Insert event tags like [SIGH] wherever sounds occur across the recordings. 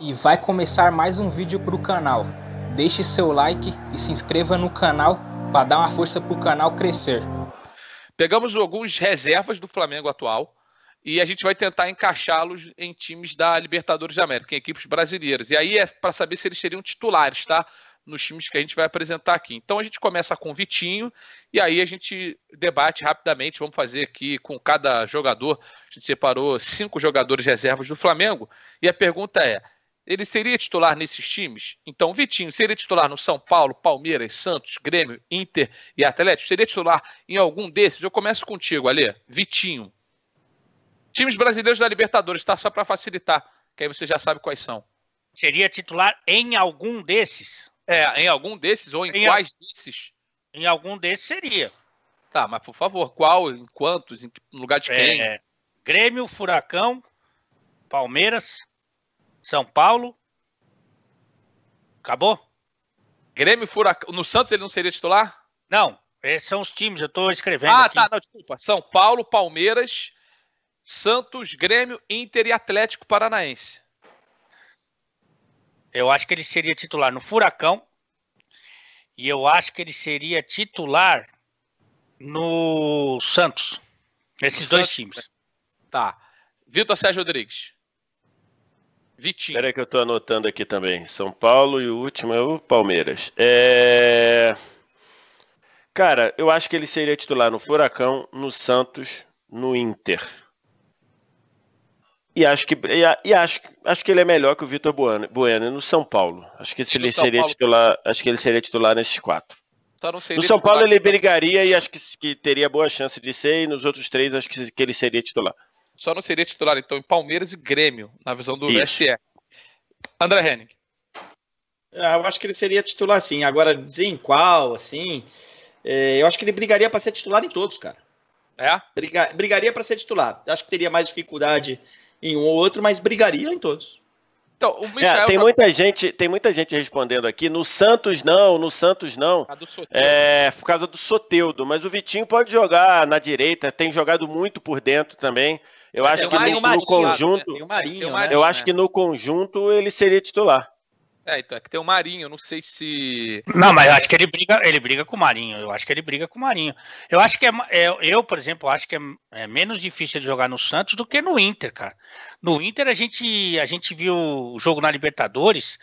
E vai começar mais um vídeo para o canal. Deixe seu like e se inscreva no canal para dar uma força para o canal crescer. Pegamos alguns reservas do Flamengo atual e a gente vai tentar encaixá-los em times da Libertadores da América, em equipes brasileiras. E aí é para saber se eles seriam titulares, tá? Nos times que a gente vai apresentar aqui. Então a gente começa com o Vitinho e aí a gente debate rapidamente. Vamos fazer aqui com cada jogador. A gente separou cinco jogadores reservas do Flamengo e a pergunta é: ele seria titular nesses times? Então, Vitinho seria titular no São Paulo, Palmeiras, Santos, Grêmio, Inter e Atlético? Seria titular em algum desses? Eu começo contigo, Alê. Vitinho. Times brasileiros da Libertadores, tá? Só para facilitar, que aí você já sabe quais são. Seria titular em algum desses? É, em algum desses ou em, em quais al... desses? Em algum desses seria. Tá, mas por favor, qual, em quantos, em lugar de é, quem? É, Grêmio, Furacão, Palmeiras, são Paulo. Acabou? Grêmio Furacão. No Santos ele não seria titular? Não. são os times, eu estou escrevendo. Ah, aqui. tá. Não, desculpa. São Paulo, Palmeiras, Santos, Grêmio, Inter e Atlético Paranaense. Eu acho que ele seria titular no Furacão. E eu acho que ele seria titular no Santos. Esses no dois Santos. times. Né? Tá. Vitor Sérgio Rodrigues. Vitinho. Espera que eu estou anotando aqui também. São Paulo e o último é o Palmeiras. É... Cara, eu acho que ele seria titular no Furacão, no Santos, no Inter. E acho que, e, e acho, acho que ele é melhor que o Vitor Bueno, bueno no São Paulo. Acho que, ele seria Paulo, titular, acho que ele seria titular nesses quatro. no São Paulo ele brigaria e acho que, que teria boa chance de ser, e nos outros três acho que, que ele seria titular só não seria titular, então, em Palmeiras e Grêmio, na visão do SE. André Henning. Ah, eu acho que ele seria titular, sim. Agora, dizer em qual, assim, é, eu acho que ele brigaria para ser titular em todos, cara. É? Briga, brigaria para ser titular. Acho que teria mais dificuldade em um ou outro, mas brigaria em todos. Então, Michel... é, tem tá- muita gente, tem muita gente respondendo aqui. No Santos não, no Santos não. É, por causa do Soteudo, mas o Vitinho pode jogar na direita, tem jogado muito por dentro também. Eu acho é, que no, conjunto. eu né? acho que no conjunto ele seria titular. É, então é que tem o Marinho, não sei se. Não, mas eu acho que ele briga, ele briga com o Marinho. Eu acho que ele briga com o Marinho. Eu acho que é. é eu, por exemplo, acho que é, é, menos difícil de jogar no Santos do que no Inter, cara. No Inter a gente, a gente viu o jogo na Libertadores.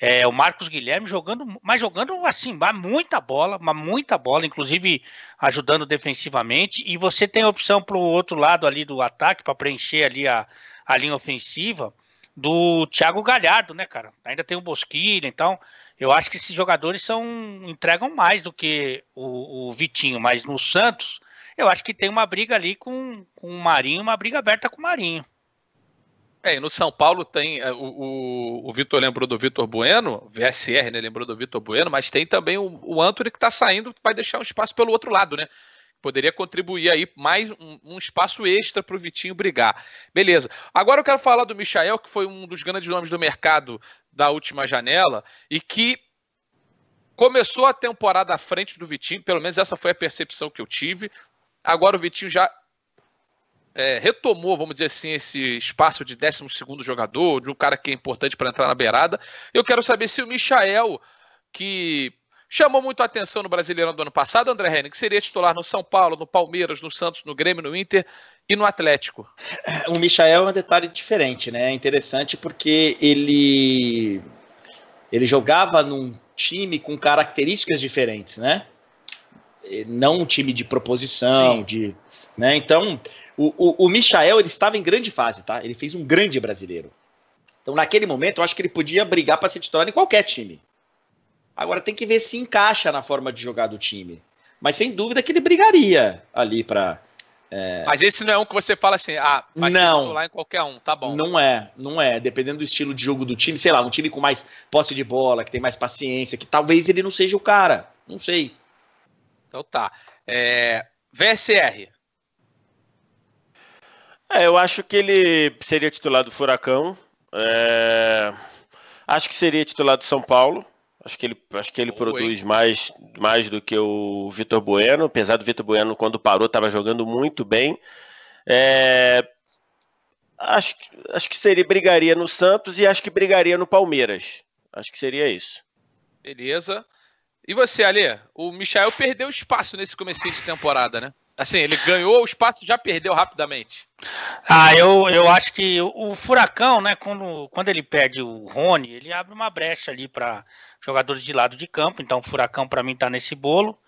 É, o Marcos Guilherme jogando, mas jogando assim, muita bola, muita bola, inclusive ajudando defensivamente. E você tem a opção para o outro lado ali do ataque, para preencher ali a, a linha ofensiva do Thiago Galhardo, né, cara? Ainda tem o Bosquilha, então eu acho que esses jogadores são entregam mais do que o, o Vitinho, mas no Santos eu acho que tem uma briga ali com, com o Marinho, uma briga aberta com o Marinho. É, e no São Paulo tem é, o, o, o Vitor lembrou do Vitor Bueno, VSR, né? Lembrou do Vitor Bueno, mas tem também o, o Antônio que tá saindo, vai deixar um espaço pelo outro lado, né? poderia contribuir aí mais um, um espaço extra para o Vitinho brigar. Beleza. Agora eu quero falar do Michael, que foi um dos grandes nomes do mercado da última janela e que começou a temporada à frente do Vitinho, pelo menos essa foi a percepção que eu tive. Agora o Vitinho já é, retomou, vamos dizer assim, esse espaço de 12 jogador, de um cara que é importante para entrar na beirada. Eu quero saber se o Michael, que Chamou muito a atenção no Brasileirão do ano passado, André Henning, que seria titular no São Paulo, no Palmeiras, no Santos, no Grêmio, no Inter e no Atlético. É, o Michael é um detalhe diferente, né? É interessante porque ele ele jogava num time com características diferentes, né? Não um time de proposição, Sim. de, né? Então, o, o, o Michael ele estava em grande fase, tá? Ele fez um grande brasileiro. Então, naquele momento, eu acho que ele podia brigar para ser titular em qualquer time. Agora tem que ver se encaixa na forma de jogar do time. Mas sem dúvida que ele brigaria ali para. É... Mas esse não é um que você fala assim, ah, vai não, titular em qualquer um, tá bom. Não é, não é. Dependendo do estilo de jogo do time, sei lá, um time com mais posse de bola, que tem mais paciência, que talvez ele não seja o cara. Não sei. Então tá. É... VSR. É, eu acho que ele seria titular do Furacão. É... Acho que seria titular do São Paulo. Acho que ele, acho que ele produz mais, mais do que o Vitor Bueno, apesar do Vitor Bueno, quando parou, estava jogando muito bem. É, acho, acho que seria brigaria no Santos e acho que brigaria no Palmeiras. Acho que seria isso. Beleza. E você, Alê? O Michael perdeu espaço nesse começo de temporada, né? Assim, ele ganhou o espaço e já perdeu rapidamente. Ah, eu, eu acho que o Furacão, né, quando, quando ele perde o Rony, ele abre uma brecha ali para jogadores de lado de campo. Então, o Furacão, para mim, está nesse bolo.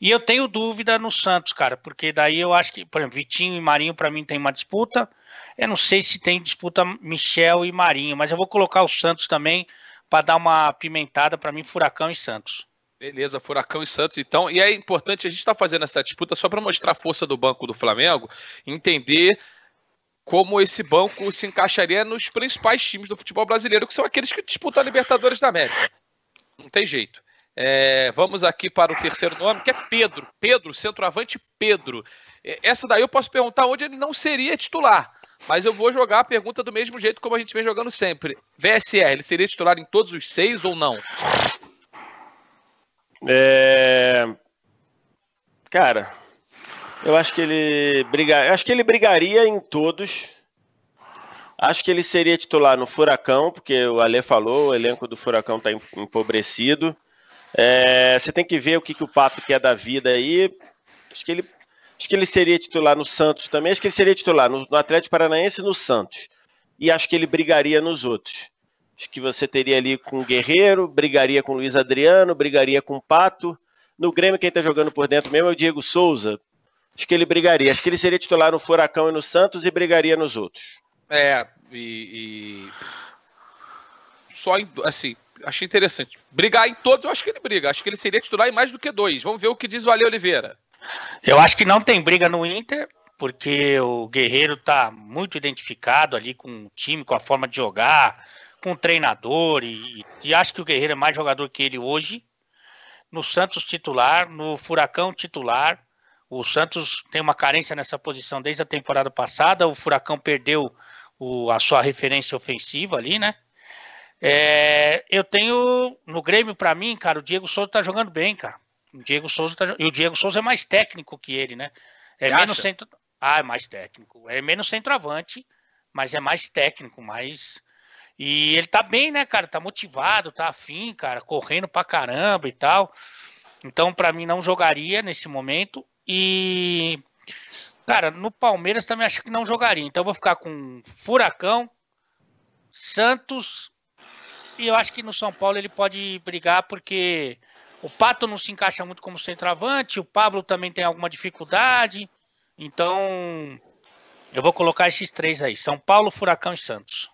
E eu tenho dúvida no Santos, cara, porque daí eu acho que, por exemplo, Vitinho e Marinho, para mim, tem uma disputa. Eu não sei se tem disputa Michel e Marinho, mas eu vou colocar o Santos também para dar uma pimentada para mim, Furacão e Santos. Beleza, Furacão e Santos, então. E é importante a gente estar tá fazendo essa disputa só para mostrar a força do banco do Flamengo, entender como esse banco se encaixaria nos principais times do futebol brasileiro, que são aqueles que disputam a Libertadores da América. Não tem jeito. É, vamos aqui para o terceiro nome, que é Pedro. Pedro, centroavante Pedro. É, essa daí eu posso perguntar onde ele não seria titular. Mas eu vou jogar a pergunta do mesmo jeito como a gente vem jogando sempre. VSR, ele seria titular em todos os seis ou não? É... Cara, eu acho que ele brigar, acho que ele brigaria em todos. Acho que ele seria titular no Furacão, porque o Alê falou, o elenco do Furacão está empobrecido. É... Você tem que ver o que, que o pato quer é da vida aí. Acho que ele Acho que ele seria titular no Santos também. Acho que ele seria titular no, Atlético Paranaense e no Santos. E acho que ele brigaria nos outros que você teria ali com o Guerreiro, brigaria com o Luiz Adriano, brigaria com o Pato. No Grêmio, quem está jogando por dentro mesmo é o Diego Souza. Acho que ele brigaria. Acho que ele seria titular no Furacão e no Santos e brigaria nos outros. É, e. e... Só em. Assim, achei interessante. Brigar em todos, eu acho que ele briga. Acho que ele seria titular em mais do que dois. Vamos ver o que diz o Ale Oliveira. Eu acho que não tem briga no Inter, porque o Guerreiro está muito identificado ali com o time, com a forma de jogar com treinador e, e acho que o Guerreiro é mais jogador que ele hoje. No Santos titular, no Furacão titular. O Santos tem uma carência nessa posição desde a temporada passada. O Furacão perdeu o, a sua referência ofensiva ali, né? É, eu tenho no Grêmio para mim, cara, o Diego Souza tá jogando bem, cara. O Diego Souza tá, e o Diego Souza é mais técnico que ele, né? É Você menos acha? centro, ah, é mais técnico. É menos centroavante, mas é mais técnico, mais e ele tá bem, né, cara? Tá motivado, tá afim, cara, correndo pra caramba e tal. Então, para mim, não jogaria nesse momento. E, cara, no Palmeiras também acho que não jogaria. Então, eu vou ficar com Furacão, Santos. E eu acho que no São Paulo ele pode brigar, porque o Pato não se encaixa muito como centroavante. O Pablo também tem alguma dificuldade. Então, eu vou colocar esses três aí: São Paulo, Furacão e Santos.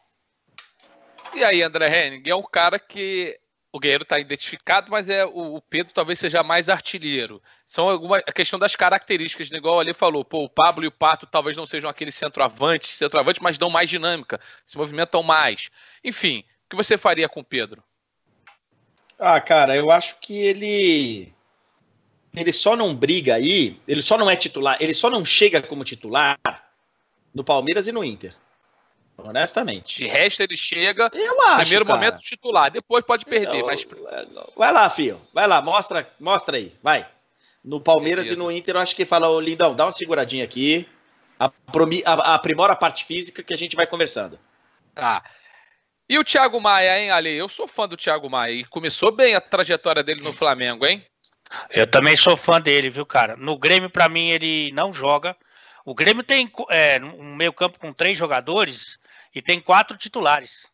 E aí, André Henning, é um cara que o Guerreiro está identificado, mas é o, Pedro talvez seja mais artilheiro. São alguma a questão das características, né? igual ali falou, pô, o Pablo e o Pato talvez não sejam aqueles centroavantes, centroavante, mas dão mais dinâmica, se movimentam mais. Enfim, o que você faria com o Pedro? Ah, cara, eu acho que ele ele só não briga aí, ele só não é titular, ele só não chega como titular no Palmeiras e no Inter honestamente. De resto, ele chega eu acho, primeiro cara. momento titular, depois pode perder. Eu... Mas... Vai lá, filho. Vai lá, mostra, mostra aí. Vai. No Palmeiras Beleza. e no Inter, eu acho que fala, ô Lindão, dá uma seguradinha aqui. Aprimora a parte física que a gente vai conversando. Tá. E o Thiago Maia, hein, ali Eu sou fã do Thiago Maia. E começou bem a trajetória dele no Flamengo, hein? Eu também sou fã dele, viu, cara? No Grêmio, para mim, ele não joga. O Grêmio tem é, um meio campo com três jogadores e tem quatro titulares.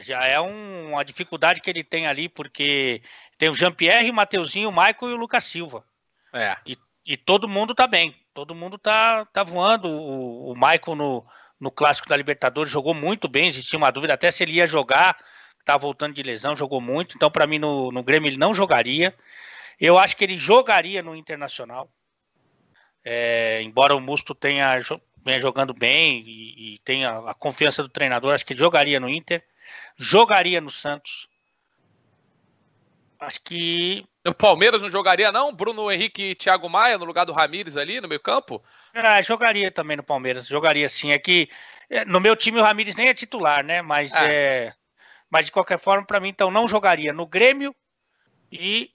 Já é um, uma dificuldade que ele tem ali, porque tem o Jean-Pierre, o Mateuzinho, o Michael e o Lucas Silva. É. E, e, todo mundo tá bem, todo mundo tá, tá voando. O, o no, no Clássico da Libertadores jogou muito bem, existia uma dúvida até se ele ia jogar, tá voltando de lesão, jogou muito. Então, para mim, no, no Grêmio ele não jogaria. Eu acho que ele jogaria no Internacional. É, embora o Musto tenha venha jogando bem e, e tem a, a, confiança do treinador, acho que ele jogaria no Inter, jogaria no Santos. Acho que. O Palmeiras não jogaria, não? Bruno Henrique e Thiago Maia no lugar do Ramires ali no meio campo? Ah, jogaria também no Palmeiras, jogaria sim. É que é, no meu time o Ramires nem é titular, né? Mas, ah. é... Mas de qualquer forma, para mim, então, não jogaria no Grêmio e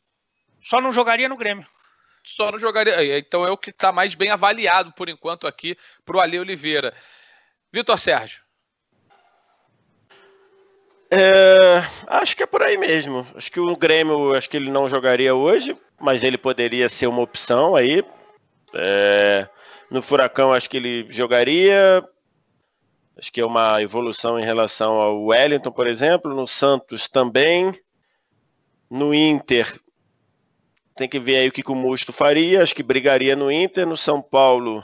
só não jogaria no Grêmio só não jogaria. É, então é o que está mais bem avaliado por enquanto aqui para o Ale Oliveira. Vitor Sérgio. É, acho que é por aí mesmo. Acho que o Grêmio, acho que ele não jogaria hoje, mas ele poderia ser uma opção aí. É, no Furacão, acho que ele jogaria. Acho que é uma evolução em relação ao Wellington, por exemplo. No Santos também. No Inter, tem que ver aí o que o Musto faria. Acho que brigaria no Inter, no São Paulo.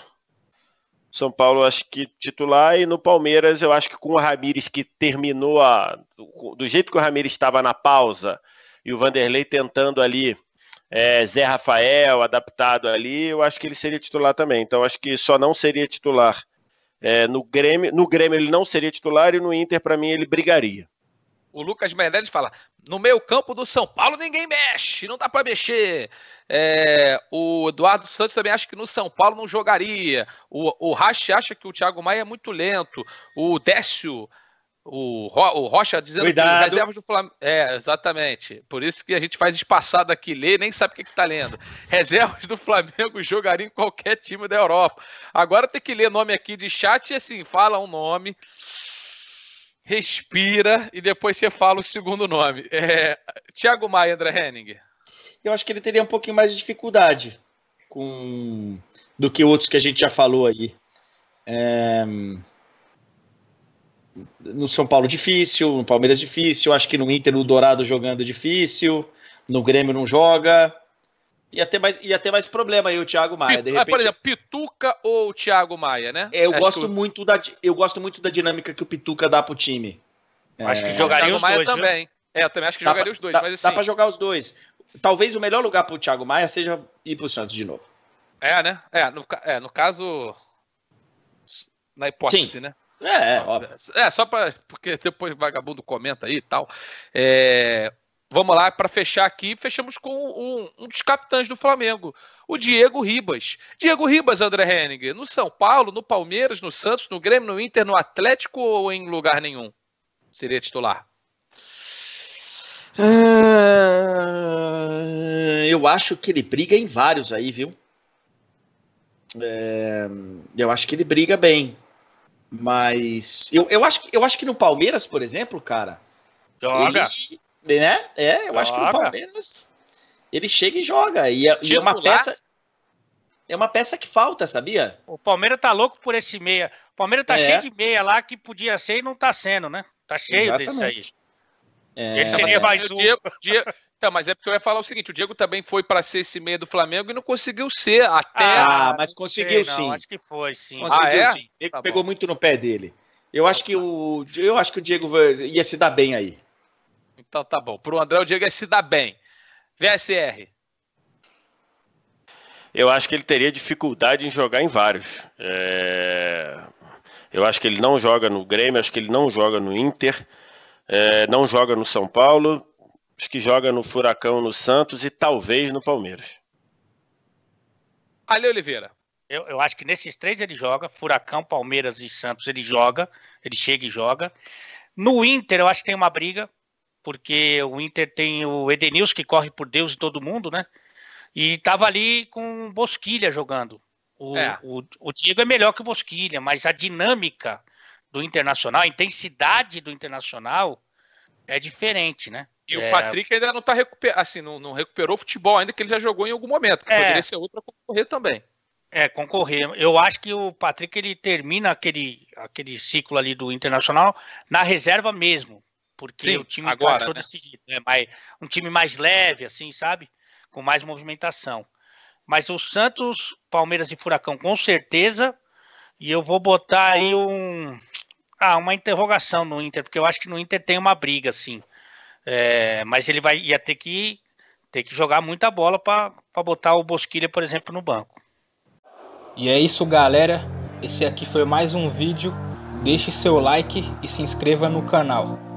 São Paulo, acho que titular. E no Palmeiras, eu acho que com o Ramires, que terminou a. Do jeito que o Ramires estava na pausa, e o Vanderlei tentando ali. É, Zé Rafael adaptado ali, eu acho que ele seria titular também. Então, acho que só não seria titular é, no Grêmio. No Grêmio ele não seria titular e no Inter, para mim, ele brigaria. O Lucas Menezes fala: no meio campo do São Paulo ninguém mexe, não dá para mexer. É, o Eduardo Santos também acha que no São Paulo não jogaria. O, o acha que o Thiago Maia é muito lento. O Décio, o, Ro, o Rocha dizendo Cuidado. que reservas do Flamengo. É, exatamente. Por isso que a gente faz espaçado aqui, lê, nem sabe o que, está lendo. [LAUGHS] Reservas do Flamengo jogaria em qualquer time da Europa. Agora tem que ler nome aqui de chat e assim, fala um nome respira e depois você fala o segundo nome. É, Thiago Maia, André Henning. Eu acho que ele teria um pouquinho mais de dificuldade com do que outros que a gente já falou aí. É... No São Paulo difícil, no Palmeiras difícil, acho que no Inter o Dourado jogando difícil, no Grêmio não joga. Ia ter mais, ia ter mais problema aí o Thiago Maia. de ah, repente... Por exemplo, Pituca ou Thiago Maia, né? É, eu, gosto que... muito da, eu gosto muito da dinâmica que o Pituca dá pro time. Acho que é. jogaria é, os Maia também. É, eu também acho que dá jogaria pra, os dois. Dá, mas assim... dá pra assim- jogar os dois. Talvez o melhor lugar pro Thiago Maia seja ir pro Santos de novo. É, né? É, no, é, no caso. Na hipótese, Sim. né? É, é, óbvio. É, só pra, porque depois o vagabundo comenta aí e tal. É, Vamos lá, para fechar aqui, fechamos com um, um, dos capitães do Flamengo, o Diego Ribas. Diego Ribas, André Henning, no São Paulo, no Palmeiras, no Santos, no Grêmio, no Inter, no Atlético ou em lugar nenhum? Seria titular? Ah, eu acho que ele briga em vários aí, viu? É, eu acho que ele briga bem. Mas eu, eu, acho que, eu acho que no Palmeiras, por exemplo, cara. Joga. Ele, é, né? É, eu joga. acho que o Palmeiras ele chega e joga. E, é, e é uma peça. É uma peça que falta, sabia? O Palmeiras tá louco por esse meia. O Palmeiras tá é. cheio de meia lá que podia ser e não tá sendo, né? Tá cheio Exatamente. desse aí. É, Ele seria mais um. Diego, Diego, então, mas é porque eu ia falar o seguinte: o Diego também foi para ser esse meia do Flamengo e não conseguiu ser até. Ah, mas conseguiu sei, sim. Não, acho que foi, sim. Ah, conseguiu ah, é? sim. Ele tá pegou bom. muito no pé dele. Eu acho que o, eu acho que o Diego ia se dar bem aí. Então tá bom. Para o André, o Diego é se dá bem. VSR. Eu acho que ele teria dificuldade em jogar em vários. É... Eu acho que ele não joga no Grêmio, acho que ele não joga no Inter, é... não joga no São Paulo, acho que joga no Furacão, no Santos e talvez no Palmeiras. Ali Oliveira. Eu, eu, acho que nesses três ele joga. Furacão, Palmeiras e Santos ele joga. Ele chega e joga. No Inter, eu acho que tem uma briga porque o Inter tem o Edenilson que corre por Deus e todo mundo, né? E tava ali com Bosquilha jogando. O, é. o, o, Diego é melhor que o Bosquilha, mas a dinâmica do Internacional, a intensidade do Internacional é diferente, né? E é... o Patrick ainda não tá recuper, assim, não, não, recuperou o futebol ainda que ele já jogou em algum momento. É. Poderia ser outro para concorrer também. É, concorrer. Eu acho que o Patrick ele termina aquele, aquele ciclo ali do Internacional na reserva mesmo, porque Sim, o time agora, encaixou né? desse jeito, né? Mas um time mais leve, assim, sabe? Com mais movimentação. Mas o Santos, Palmeiras e Furacão, com certeza. E eu vou botar aí um. Ah, uma interrogação no Inter, porque eu acho que no Inter tem uma briga, assim. É, mas ele vai ia ter que ter que jogar muita bola para botar o Bosquilha, por exemplo, no banco. E é isso, galera. Esse aqui foi mais um vídeo. Deixe seu like e se inscreva no canal.